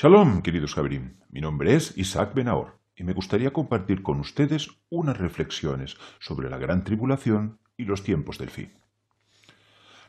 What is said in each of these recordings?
Shalom, queridos Javerim. Mi nombre es Isaac Benahor y me gustaría compartir con ustedes unas reflexiones sobre la gran tribulación y los tiempos del fin.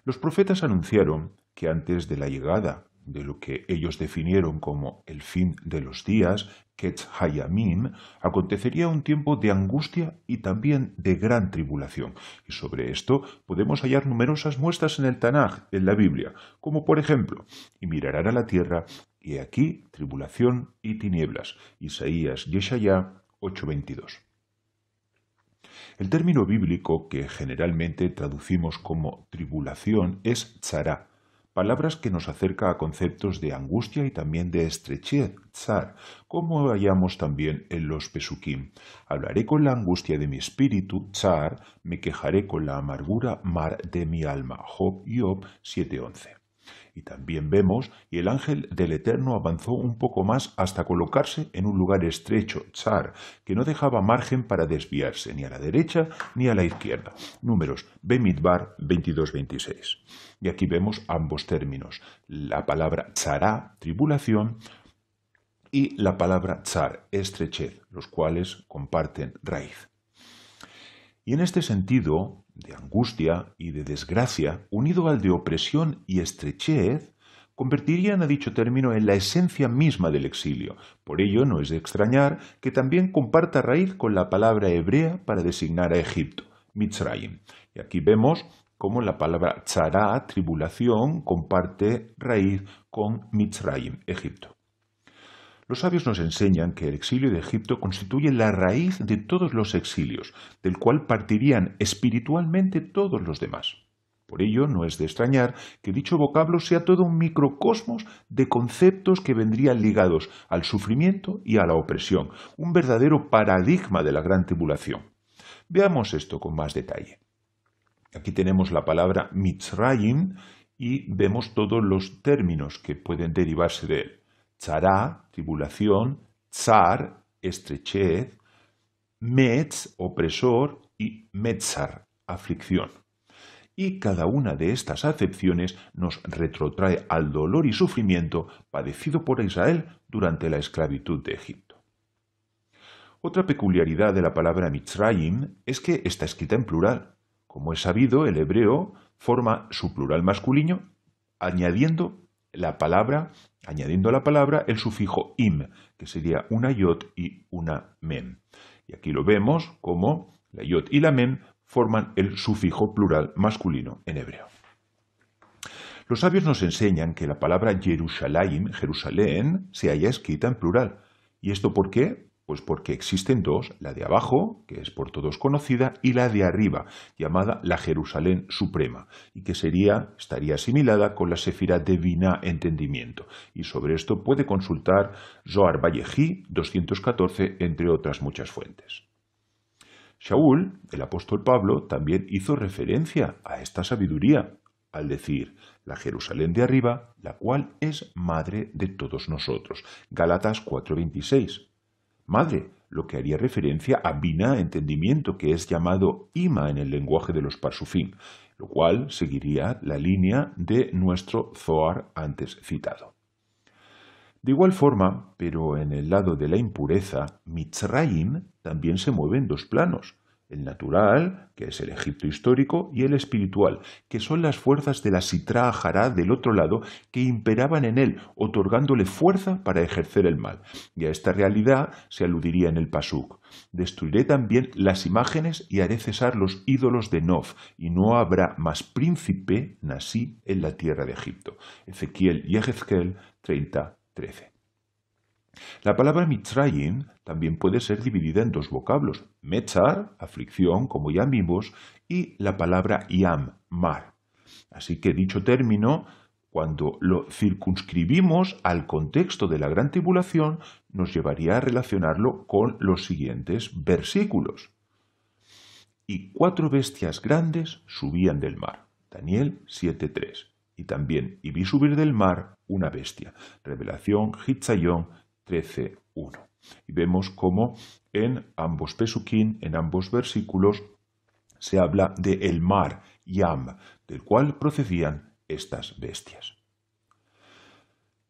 Los profetas anunciaron que antes de la llegada de lo que ellos definieron como el fin de los días, Ketz Hayamim, acontecería un tiempo de angustia y también de gran tribulación. Y sobre esto podemos hallar numerosas muestras en el Tanaj, en la Biblia, como por ejemplo, y mirarán a la tierra y aquí tribulación y tinieblas. Isaías Yeshayá 8:22. El término bíblico que generalmente traducimos como tribulación es tzara, palabras que nos acerca a conceptos de angustia y también de estrechez, tzar, como hallamos también en los pesukim. Hablaré con la angustia de mi espíritu, tzar, me quejaré con la amargura mar de mi alma. Job, Job 7:11. Y también vemos, y el ángel del Eterno avanzó un poco más hasta colocarse en un lugar estrecho, char, que no dejaba margen para desviarse ni a la derecha ni a la izquierda. Números Bemidbar 22-26. Y aquí vemos ambos términos, la palabra chará, tribulación, y la palabra char, estrechez, los cuales comparten raíz. Y en este sentido, de angustia y de desgracia, unido al de opresión y estrechez, convertirían a dicho término en la esencia misma del exilio. Por ello, no es de extrañar que también comparta raíz con la palabra hebrea para designar a Egipto, Mitzrayim. Y aquí vemos cómo la palabra tzara, tribulación, comparte raíz con Mitzrayim, Egipto. Los sabios nos enseñan que el exilio de Egipto constituye la raíz de todos los exilios, del cual partirían espiritualmente todos los demás. Por ello, no es de extrañar que dicho vocablo sea todo un microcosmos de conceptos que vendrían ligados al sufrimiento y a la opresión, un verdadero paradigma de la gran tribulación. Veamos esto con más detalle. Aquí tenemos la palabra Mitzrayim y vemos todos los términos que pueden derivarse de él tzará, tribulación, tsar, estrechez, metz, opresor y metzar, aflicción. Y cada una de estas acepciones nos retrotrae al dolor y sufrimiento padecido por Israel durante la esclavitud de Egipto. Otra peculiaridad de la palabra mitraim es que está escrita en plural. Como es sabido, el hebreo forma su plural masculino añadiendo la palabra, añadiendo a la palabra el sufijo im, que sería una yot y una mem. Y aquí lo vemos como la yot y la mem forman el sufijo plural masculino en hebreo. Los sabios nos enseñan que la palabra Jerusalén, Jerusalén, se haya escrita en plural. ¿Y esto por qué? Pues porque existen dos, la de abajo, que es por todos conocida, y la de arriba, llamada la Jerusalén Suprema, y que sería, estaría asimilada con la Sefira de Entendimiento. Y sobre esto puede consultar Zohar Vallejí 214, entre otras muchas fuentes. Shaul, el apóstol Pablo, también hizo referencia a esta sabiduría al decir la Jerusalén de arriba, la cual es madre de todos nosotros. Galatas 4:26 madre, lo que haría referencia a Bina, entendimiento, que es llamado Ima en el lenguaje de los Parsufim, lo cual seguiría la línea de nuestro Zohar antes citado. De igual forma, pero en el lado de la impureza, Mitzrayim también se mueve en dos planos, el natural, que es el Egipto histórico, y el espiritual, que son las fuerzas de la Sitra Ajará del otro lado que imperaban en él, otorgándole fuerza para ejercer el mal. Y a esta realidad se aludiría en el Pasuk. Destruiré también las imágenes y haré cesar los ídolos de Nof, y no habrá más príncipe nací en la tierra de Egipto. Ezequiel y la palabra mitrayin también puede ser dividida en dos vocablos, mechar aflicción, como ya vimos, y la palabra yam, mar. Así que dicho término, cuando lo circunscribimos al contexto de la gran tribulación, nos llevaría a relacionarlo con los siguientes versículos. Y cuatro bestias grandes subían del mar. Daniel 7.3. Y también, y vi subir del mar una bestia. Revelación Hitzayón 13.1. Y vemos cómo en ambos pesuquín, en ambos versículos, se habla de el mar, Yam, del cual procedían estas bestias.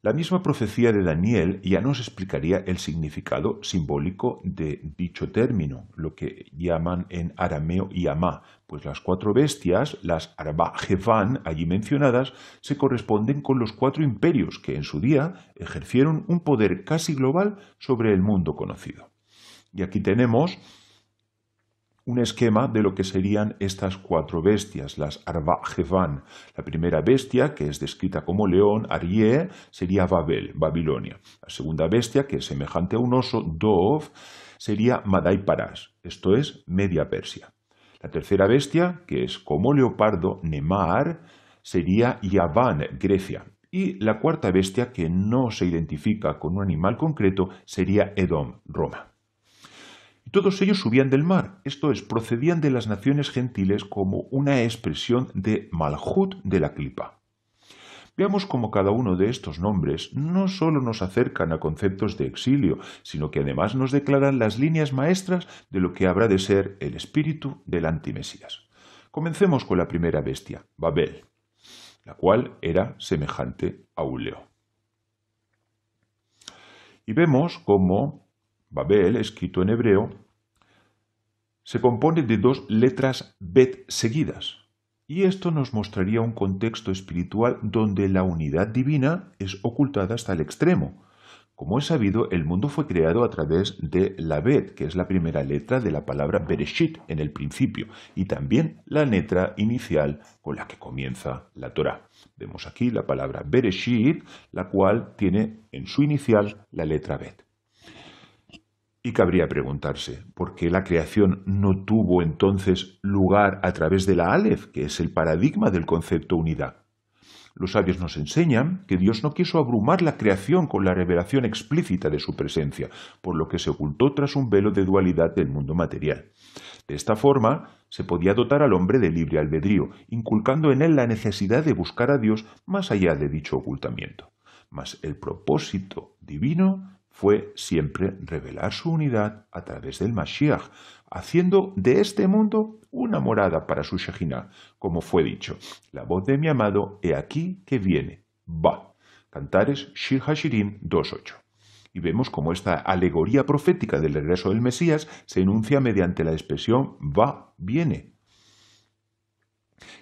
La misma profecía de Daniel ya nos explicaría el significado simbólico de dicho término, lo que llaman en arameo yamá, pues las cuatro bestias, las arba Jevan, allí mencionadas, se corresponden con los cuatro imperios que en su día ejercieron un poder casi global sobre el mundo conocido. Y aquí tenemos un esquema de lo que serían estas cuatro bestias, las Arba La primera bestia, que es descrita como león, Arié, sería Babel, Babilonia. La segunda bestia, que es semejante a un oso, Dov, sería Madai Paras, esto es Media Persia. La tercera bestia, que es como leopardo, Nemar, sería Yaván, Grecia. Y la cuarta bestia, que no se identifica con un animal concreto, sería Edom, Roma todos ellos subían del mar, esto es, procedían de las naciones gentiles como una expresión de Malhut de la clipa. Veamos cómo cada uno de estos nombres no solo nos acercan a conceptos de exilio, sino que además nos declaran las líneas maestras de lo que habrá de ser el espíritu del antimesías. Comencemos con la primera bestia, Babel, la cual era semejante a un Y vemos cómo Babel, escrito en hebreo, se compone de dos letras bet seguidas. Y esto nos mostraría un contexto espiritual donde la unidad divina es ocultada hasta el extremo. Como es sabido, el mundo fue creado a través de la bet, que es la primera letra de la palabra bereshit en el principio, y también la letra inicial con la que comienza la Torah. Vemos aquí la palabra bereshit, la cual tiene en su inicial la letra bet. Y cabría preguntarse, ¿por qué la creación no tuvo entonces lugar a través de la Aleph, que es el paradigma del concepto unidad? Los sabios nos enseñan que Dios no quiso abrumar la creación con la revelación explícita de su presencia, por lo que se ocultó tras un velo de dualidad del mundo material. De esta forma, se podía dotar al hombre de libre albedrío, inculcando en él la necesidad de buscar a Dios más allá de dicho ocultamiento. Mas el propósito divino fue siempre revelar su unidad a través del Mashiach, haciendo de este mundo una morada para su Shejinah, como fue dicho. La voz de mi amado, he aquí que viene, va. Cantares Shir Hashirim 2.8. Y vemos cómo esta alegoría profética del regreso del Mesías se enuncia mediante la expresión va, viene,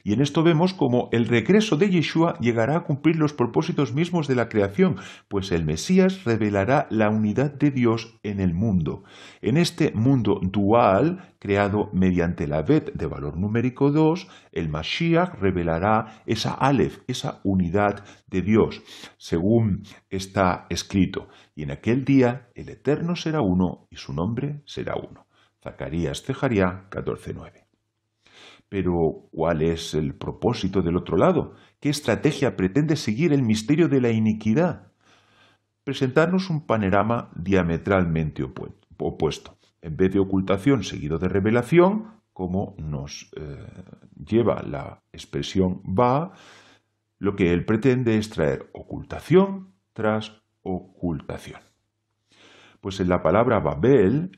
y en esto vemos como el regreso de Yeshua llegará a cumplir los propósitos mismos de la creación, pues el Mesías revelará la unidad de Dios en el mundo. En este mundo dual, creado mediante la Bet de valor numérico 2, el Mashiach revelará esa Aleph, esa unidad de Dios, según está escrito. Y en aquel día el Eterno será uno y su nombre será uno. Zacarías Cejaría, 14.9. Pero, ¿cuál es el propósito del otro lado? ¿Qué estrategia pretende seguir el misterio de la iniquidad? Presentarnos un panorama diametralmente opuesto. En vez de ocultación seguido de revelación, como nos eh, lleva la expresión va, lo que él pretende es traer ocultación tras ocultación. Pues en la palabra Babel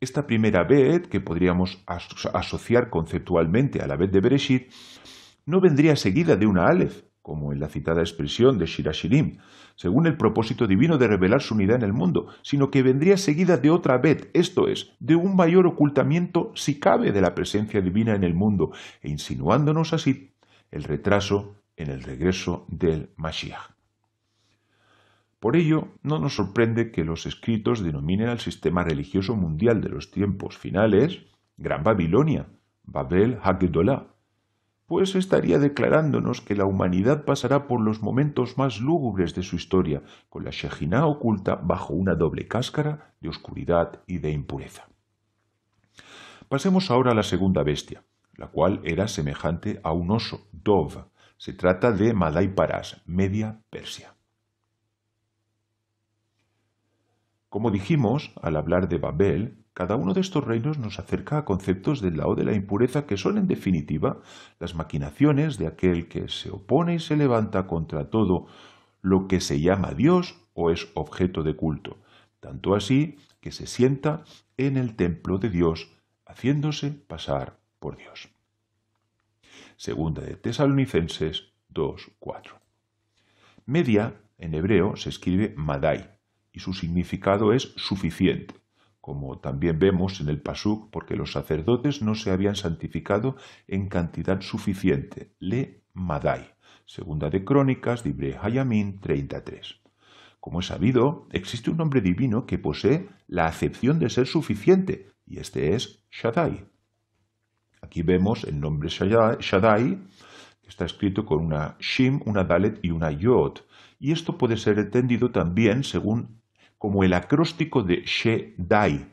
esta primera Bet, que podríamos asociar conceptualmente a la Bet de Bereshit, no vendría seguida de una Aleph, como en la citada expresión de Shirashirim, según el propósito divino de revelar su unidad en el mundo, sino que vendría seguida de otra Bet, esto es, de un mayor ocultamiento, si cabe, de la presencia divina en el mundo, e insinuándonos así el retraso en el regreso del Mashiach. Por ello, no nos sorprende que los escritos denominen al sistema religioso mundial de los tiempos finales Gran Babilonia, Babel Hagdola, pues estaría declarándonos que la humanidad pasará por los momentos más lúgubres de su historia, con la shejina oculta bajo una doble cáscara de oscuridad y de impureza. Pasemos ahora a la segunda bestia, la cual era semejante a un oso, Dov. Se trata de Madai Paras, media Persia. Como dijimos, al hablar de Babel, cada uno de estos reinos nos acerca a conceptos del lado de la impureza que son, en definitiva, las maquinaciones de aquel que se opone y se levanta contra todo lo que se llama Dios o es objeto de culto, tanto así que se sienta en el templo de Dios, haciéndose pasar por Dios. Segunda de Tesalonicenses 2.4. Media, en hebreo, se escribe Madai, y su significado es suficiente, como también vemos en el Pasuk, porque los sacerdotes no se habían santificado en cantidad suficiente, le madai, segunda de Crónicas, libre Hayamin 33. Como es sabido, existe un nombre divino que posee la acepción de ser suficiente, y este es Shaddai. Aquí vemos el nombre Shaddai, que está escrito con una Shim, una Dalet y una Yod, y esto puede ser entendido también según como el acróstico de She-Dai.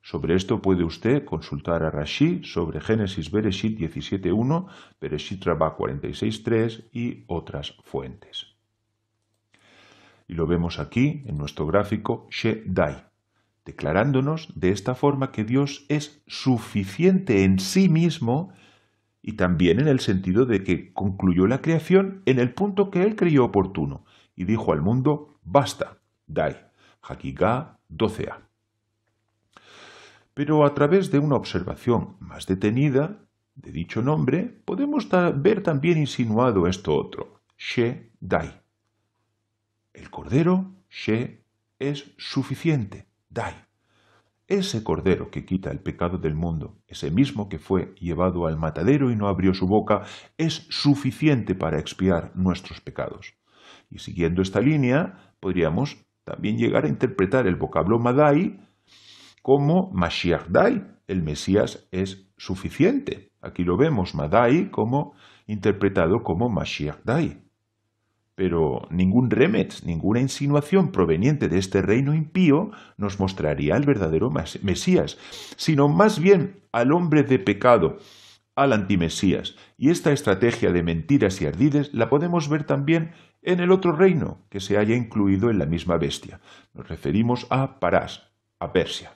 Sobre esto puede usted consultar a Rashi sobre Génesis Bereshit 17.1, Bereshit Rabbah 46.3 y otras fuentes. Y lo vemos aquí en nuestro gráfico She-Dai, declarándonos de esta forma que Dios es suficiente en sí mismo y también en el sentido de que concluyó la creación en el punto que él creyó oportuno y dijo al mundo, basta, Dai. Hakiga 12a. Pero a través de una observación más detenida de dicho nombre, podemos ver también insinuado esto otro, She Dai. El cordero, She, es suficiente, Dai. Ese cordero que quita el pecado del mundo, ese mismo que fue llevado al matadero y no abrió su boca, es suficiente para expiar nuestros pecados. Y siguiendo esta línea, podríamos también llegar a interpretar el vocablo Madai como Mashiach el Mesías es suficiente. Aquí lo vemos, Madai como interpretado como Mashiach Pero ningún remet, ninguna insinuación proveniente de este reino impío nos mostraría al verdadero Mesías, sino más bien al hombre de pecado, al antimesías. Y esta estrategia de mentiras y ardides la podemos ver también en el otro reino que se haya incluido en la misma bestia. Nos referimos a Parás, a Persia.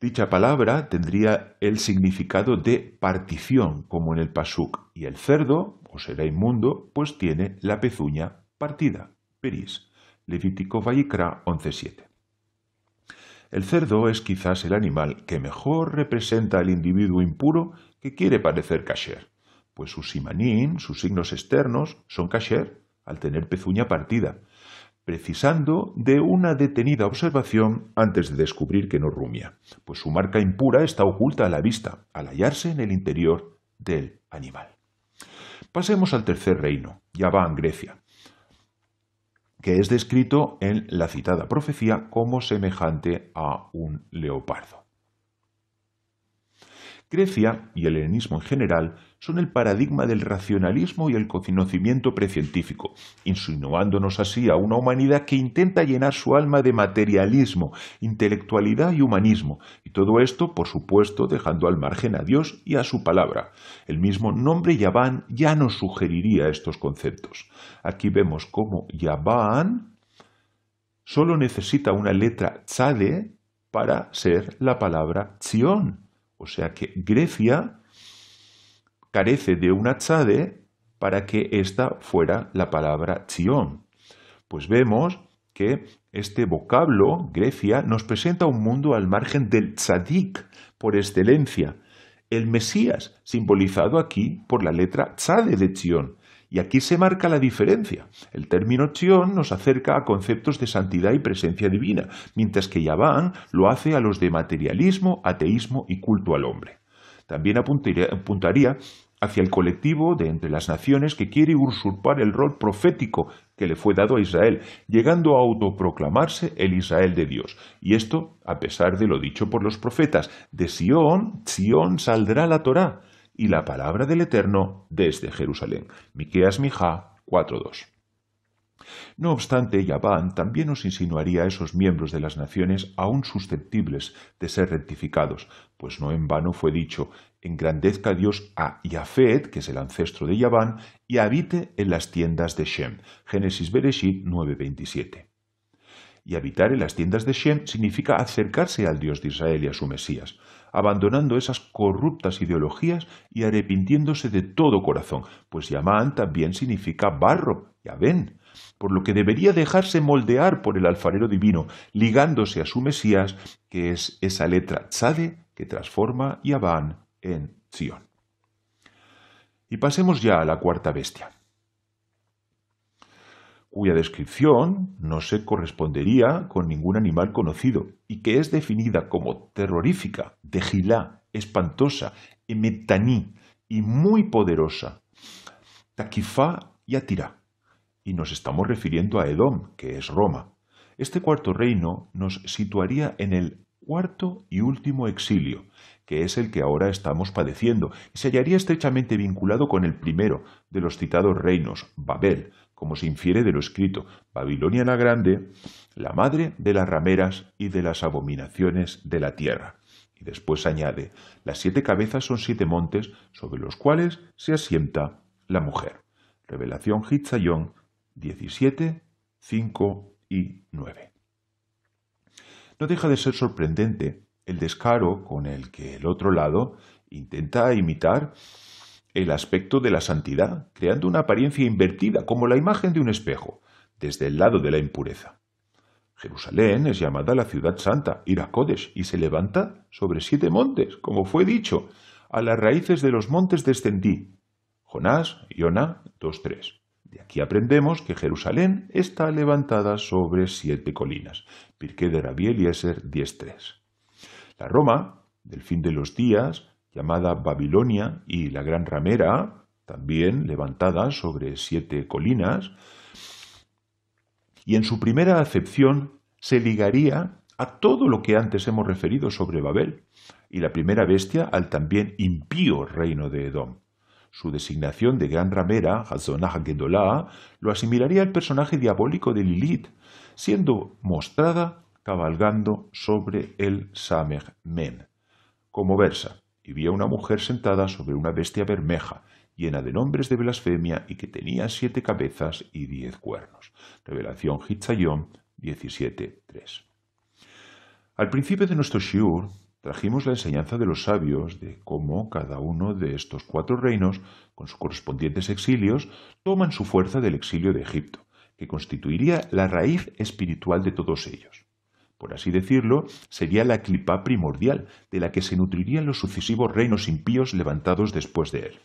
Dicha palabra tendría el significado de partición, como en el pasuk, y el cerdo, o será inmundo, pues tiene la pezuña partida. Peris. Levítico Vallicra 11.7. El cerdo es quizás el animal que mejor representa al individuo impuro que quiere parecer kasher, pues su simanín, sus signos externos, son kasher al tener pezuña partida, precisando de una detenida observación antes de descubrir que no rumia, pues su marca impura está oculta a la vista al hallarse en el interior del animal. Pasemos al tercer reino, Yaván, Grecia, que es descrito en la citada profecía como semejante a un leopardo. Grecia y el helenismo en general son el paradigma del racionalismo y el conocimiento precientífico, insinuándonos así a una humanidad que intenta llenar su alma de materialismo, intelectualidad y humanismo, y todo esto, por supuesto, dejando al margen a Dios y a su palabra. El mismo nombre Yabán ya nos sugeriría estos conceptos. Aquí vemos cómo Yabán solo necesita una letra tzade para ser la palabra Zion, o sea que Grecia carece de una tzade para que esta fuera la palabra Sion. Pues vemos que este vocablo, Grecia, nos presenta un mundo al margen del tzadik por excelencia, el Mesías, simbolizado aquí por la letra tzade de chion Y aquí se marca la diferencia. El término Sion nos acerca a conceptos de santidad y presencia divina, mientras que Yaván lo hace a los de materialismo, ateísmo y culto al hombre. También apuntaría hacia el colectivo de entre las naciones que quiere usurpar el rol profético que le fue dado a Israel, llegando a autoproclamarse el Israel de Dios. Y esto a pesar de lo dicho por los profetas, de Sion, Sion saldrá la Torá y la palabra del Eterno desde Jerusalén. Miqueas Mijá 4.2. No obstante, Yaván también nos insinuaría a esos miembros de las naciones aún susceptibles de ser rectificados, pues no en vano fue dicho, engrandezca Dios a Yafet, que es el ancestro de Yaván, y habite en las tiendas de Shem. Génesis Bereshit 9:27. Y habitar en las tiendas de Shem significa acercarse al Dios de Israel y a su Mesías, abandonando esas corruptas ideologías y arrepintiéndose de todo corazón, pues Yamán también significa barro, Yavén por lo que debería dejarse moldear por el alfarero divino, ligándose a su Mesías, que es esa letra Tzade que transforma Yaván en Zion. Y pasemos ya a la cuarta bestia, cuya descripción no se correspondería con ningún animal conocido y que es definida como terrorífica, dejilá, espantosa, emetaní y muy poderosa, taquifá y atirá y nos estamos refiriendo a Edom, que es Roma. Este cuarto reino nos situaría en el cuarto y último exilio, que es el que ahora estamos padeciendo, y se hallaría estrechamente vinculado con el primero de los citados reinos, Babel, como se infiere de lo escrito, Babilonia la Grande, la madre de las rameras y de las abominaciones de la tierra. Y después añade, las siete cabezas son siete montes sobre los cuales se asienta la mujer. Revelación Hitzayón 17, 5 y 9. No deja de ser sorprendente el descaro con el que el otro lado intenta imitar el aspecto de la santidad, creando una apariencia invertida, como la imagen de un espejo, desde el lado de la impureza. Jerusalén es llamada la ciudad santa, Iracodes, y se levanta sobre siete montes, como fue dicho, a las raíces de los montes descendí. Jonás, Yona 2.3 aquí aprendemos que Jerusalén está levantada sobre siete colinas. Pirqué de Rabiel y Eser 10.3. La Roma, del fin de los días, llamada Babilonia y la Gran Ramera, también levantada sobre siete colinas, y en su primera acepción se ligaría a todo lo que antes hemos referido sobre Babel y la primera bestia al también impío reino de Edom. Su designación de gran ramera, Hazonah Gedolá, lo asimilaría al personaje diabólico de Lilith, siendo mostrada cabalgando sobre el Sameh Men, como versa, y vi una mujer sentada sobre una bestia bermeja, llena de nombres de blasfemia y que tenía siete cabezas y diez cuernos. Revelación Hitzayom 17.3. Al principio de nuestro shiur trajimos la enseñanza de los sabios de cómo cada uno de estos cuatro reinos, con sus correspondientes exilios, toman su fuerza del exilio de Egipto, que constituiría la raíz espiritual de todos ellos. Por así decirlo, sería la clipa primordial de la que se nutrirían los sucesivos reinos impíos levantados después de él.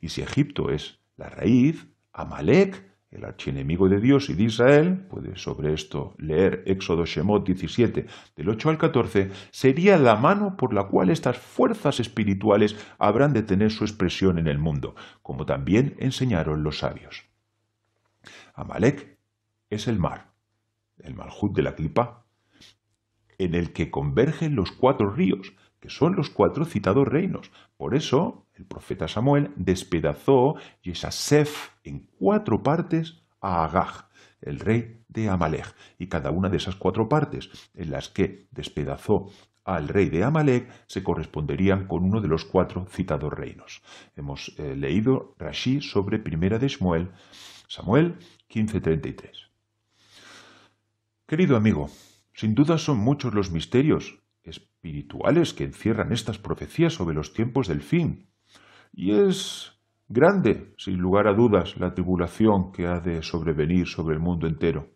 Y si Egipto es la raíz, Amalek el archienemigo de Dios y de Israel, puede sobre esto leer Éxodo Shemot 17, del 8 al 14, sería la mano por la cual estas fuerzas espirituales habrán de tener su expresión en el mundo, como también enseñaron los sabios. Amalek es el mar, el Malhut de la clipa, en el que convergen los cuatro ríos, que son los cuatro citados reinos, por eso el profeta Samuel despedazó Yesasef en cuatro partes a Agag, el rey de Amalek. Y cada una de esas cuatro partes en las que despedazó al rey de Amalek se corresponderían con uno de los cuatro citados reinos. Hemos eh, leído Rashi sobre Primera de Samuel, Samuel 15:33. Querido amigo, sin duda son muchos los misterios espirituales que encierran estas profecías sobre los tiempos del fin. Y es grande, sin lugar a dudas, la tribulación que ha de sobrevenir sobre el mundo entero.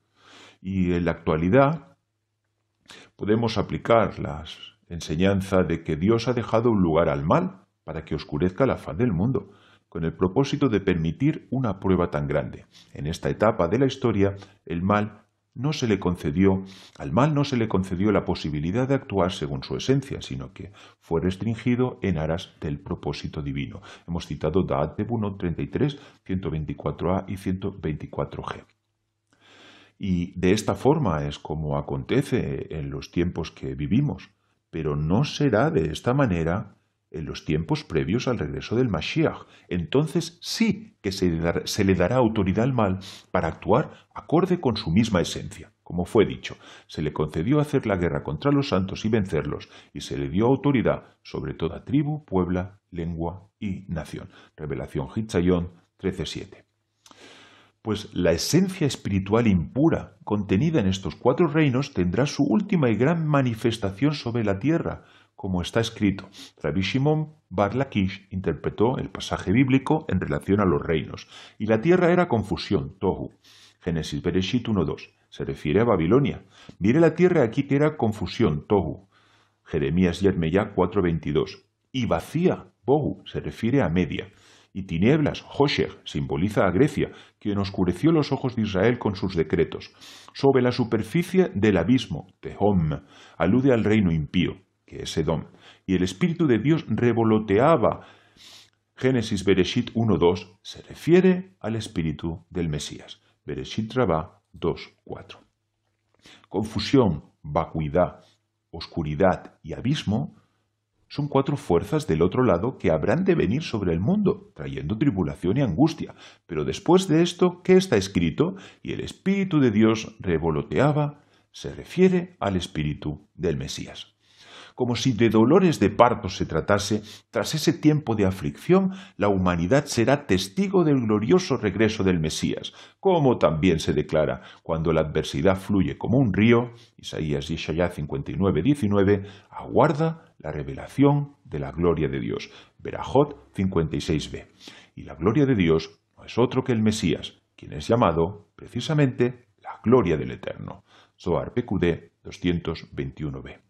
Y en la actualidad podemos aplicar la enseñanza de que Dios ha dejado un lugar al mal para que oscurezca la faz del mundo, con el propósito de permitir una prueba tan grande. En esta etapa de la historia, el mal no se le concedió, al mal no se le concedió la posibilidad de actuar según su esencia, sino que fue restringido en aras del propósito divino. Hemos citado Da'at de 1, 33, 124a y 124g. Y de esta forma es como acontece en los tiempos que vivimos, pero no será de esta manera en los tiempos previos al regreso del Mashiach. Entonces sí que se, le dará autoridad al mal para actuar acorde con su misma esencia. Como fue dicho, se le concedió hacer la guerra contra los santos y vencerlos, y se le dio autoridad sobre toda tribu, puebla, lengua y nación. Revelación Hitzayón 13.7. Pues la esencia espiritual impura contenida en estos cuatro reinos tendrá su última y gran manifestación sobre la tierra, como está escrito. Rabbi Shimon interpretó el pasaje bíblico en relación a los reinos, y la tierra era confusión, tohu. Génesis Bereshit 1.2. Se refiere a Babilonia. Mire la tierra aquí que era confusión, tohu. Jeremías Yermeyá 4.22. Y vacía, bohu, se refiere a media. Y tinieblas, Hoshech, simboliza a Grecia, quien oscureció los ojos de Israel con sus decretos. Sobre la superficie del abismo, Tehom, alude al reino impío que es Edom. Y el Espíritu de Dios revoloteaba. Génesis Bereshit 1.2 se refiere al Espíritu del Mesías. Bereshit Rabá 2.4. Confusión, vacuidad, oscuridad y abismo son cuatro fuerzas del otro lado que habrán de venir sobre el mundo, trayendo tribulación y angustia. Pero después de esto, ¿qué está escrito? Y el Espíritu de Dios revoloteaba, se refiere al Espíritu del Mesías como si de dolores de parto se tratase, tras ese tiempo de aflicción, la humanidad será testigo del glorioso regreso del Mesías, como también se declara cuando la adversidad fluye como un río, Isaías y 59, 19, aguarda la revelación de la gloria de Dios, Berajot 56b. Y la gloria de Dios no es otro que el Mesías, quien es llamado precisamente la gloria del Eterno. Zohar PQD 221b.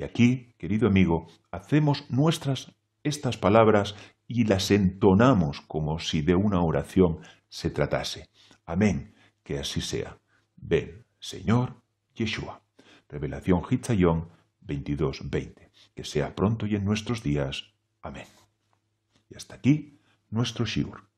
Y aquí, querido amigo, hacemos nuestras estas palabras y las entonamos como si de una oración se tratase. Amén, que así sea. Ven, Señor Yeshua. Revelación Hitzayón 20. Que sea pronto y en nuestros días. Amén. Y hasta aquí nuestro Shiur.